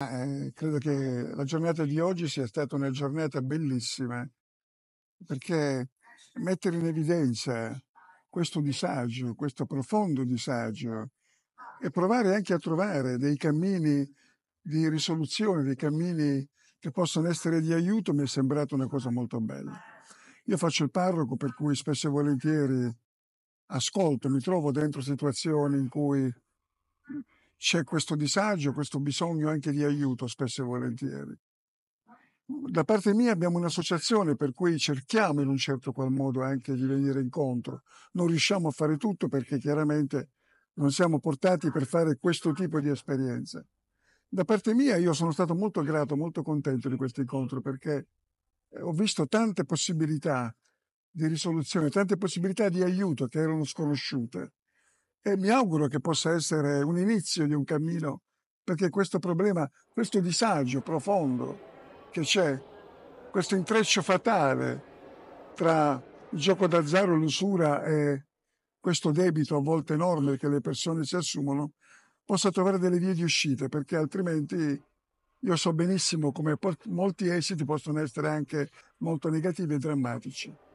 Eh, credo che la giornata di oggi sia stata una giornata bellissima perché mettere in evidenza questo disagio, questo profondo disagio e provare anche a trovare dei cammini di risoluzione, dei cammini che possono essere di aiuto mi è sembrata una cosa molto bella. Io faccio il parroco per cui spesso e volentieri ascolto, mi trovo dentro situazioni in cui c'è questo disagio, questo bisogno anche di aiuto spesso e volentieri. Da parte mia abbiamo un'associazione per cui cerchiamo in un certo qual modo anche di venire incontro. Non riusciamo a fare tutto perché chiaramente non siamo portati per fare questo tipo di esperienza. Da parte mia io sono stato molto grato, molto contento di questo incontro perché eh, ho visto tante possibilità di risoluzione, tante possibilità di aiuto che erano sconosciute e mi auguro che possa essere un inizio di un cammino, perché questo problema, questo disagio profondo che c'è, questo intreccio fatale tra il gioco d'azzardo, l'usura e questo debito a volte enorme che le persone si assumono, possa trovare delle vie di uscita, perché altrimenti io so benissimo come molti esiti possono essere anche molto negativi e drammatici.